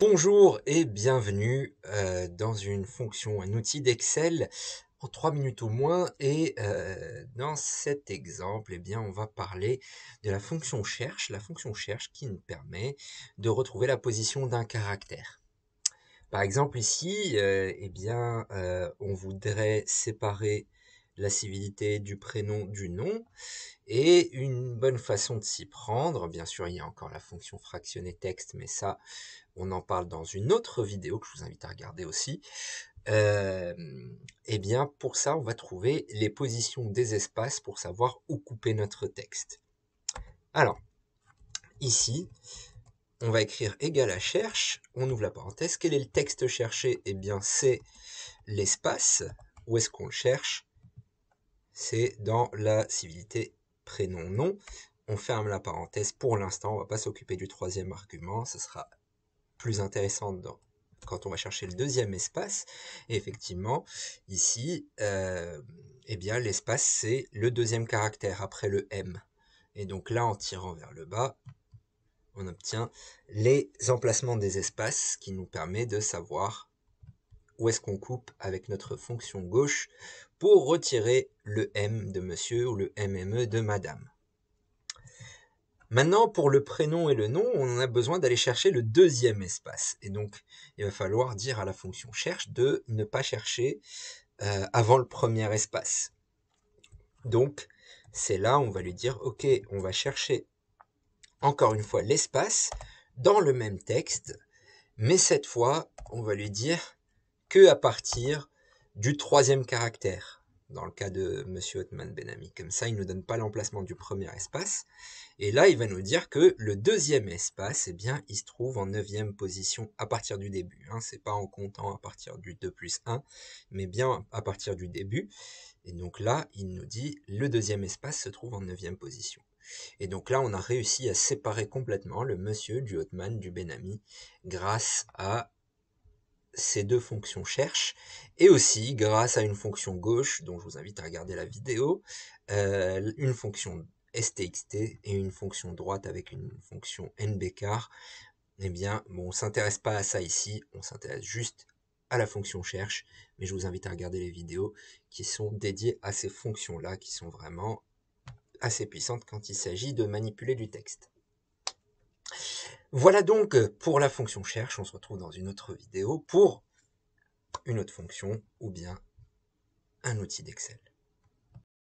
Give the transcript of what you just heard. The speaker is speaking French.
Bonjour et bienvenue euh, dans une fonction, un outil d'Excel en 3 minutes au moins. Et euh, dans cet exemple, eh bien, on va parler de la fonction cherche, la fonction cherche qui nous permet de retrouver la position d'un caractère. Par exemple ici, euh, eh bien, on voudrait séparer la civilité du prénom, du nom, et une bonne façon de s'y prendre. Bien sûr, il y a encore la fonction fractionner texte, mais ça, on en parle dans une autre vidéo que je vous invite à regarder aussi. Et euh, eh bien, pour ça, on va trouver les positions des espaces pour savoir où couper notre texte. Alors, ici, on va écrire égal à cherche, on ouvre la parenthèse. Quel est le texte cherché Eh bien, c'est l'espace, où est-ce qu'on le cherche c'est dans la civilité prénom-nom. On ferme la parenthèse pour l'instant, on va pas s'occuper du troisième argument, ce sera plus intéressant quand on va chercher le deuxième espace. Et effectivement, ici, euh, eh bien, l'espace, c'est le deuxième caractère après le M. Et donc là, en tirant vers le bas, on obtient les emplacements des espaces qui nous permet de savoir où est-ce qu'on coupe avec notre fonction gauche pour retirer le M de monsieur ou le MME de madame. Maintenant, pour le prénom et le nom, on a besoin d'aller chercher le deuxième espace. Et donc, il va falloir dire à la fonction cherche de ne pas chercher euh, avant le premier espace. Donc, c'est là, on va lui dire, OK, on va chercher encore une fois l'espace dans le même texte, mais cette fois, on va lui dire que à partir du troisième caractère, dans le cas de M. Othman Benami. Comme ça, il ne nous donne pas l'emplacement du premier espace. Et là, il va nous dire que le deuxième espace, eh bien, il se trouve en neuvième position à partir du début. Hein. Ce n'est pas en comptant à partir du 2 plus 1, mais bien à partir du début. Et donc là, il nous dit le deuxième espace se trouve en neuvième position. Et donc là, on a réussi à séparer complètement le monsieur du Hotman du Benami grâce à ces deux fonctions cherche, et aussi grâce à une fonction gauche, dont je vous invite à regarder la vidéo, euh, une fonction stxt et une fonction droite avec une fonction nbcar, eh bien, bon, on ne s'intéresse pas à ça ici, on s'intéresse juste à la fonction cherche, mais je vous invite à regarder les vidéos qui sont dédiées à ces fonctions-là, qui sont vraiment assez puissantes quand il s'agit de manipuler du texte. Voilà donc euh, pour la fonction cherche. On se retrouve dans une autre vidéo pour une autre fonction ou bien un outil d'Excel.